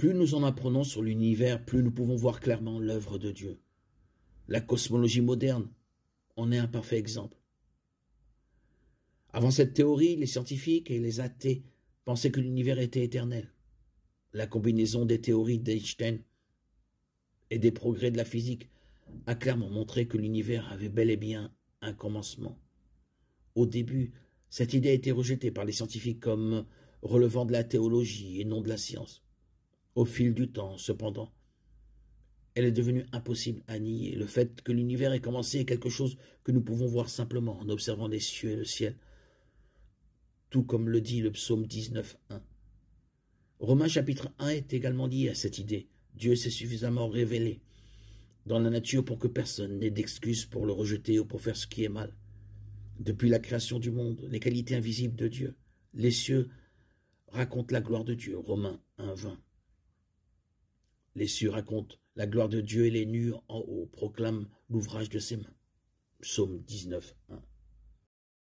Plus nous en apprenons sur l'univers, plus nous pouvons voir clairement l'œuvre de Dieu. La cosmologie moderne en est un parfait exemple. Avant cette théorie, les scientifiques et les athées pensaient que l'univers était éternel. La combinaison des théories d'Einstein et des progrès de la physique a clairement montré que l'univers avait bel et bien un commencement. Au début, cette idée a été rejetée par les scientifiques comme relevant de la théologie et non de la science. Au fil du temps, cependant, elle est devenue impossible à nier. Le fait que l'univers ait commencé est quelque chose que nous pouvons voir simplement en observant les cieux et le ciel, tout comme le dit le psaume 19.1. Romains chapitre 1 est également lié à cette idée. Dieu s'est suffisamment révélé dans la nature pour que personne n'ait d'excuse pour le rejeter ou pour faire ce qui est mal. Depuis la création du monde, les qualités invisibles de Dieu, les cieux racontent la gloire de Dieu. Romains 1.20. Les cieux racontent la gloire de Dieu et les nus en haut proclament l'ouvrage de ses mains. Psaume 19,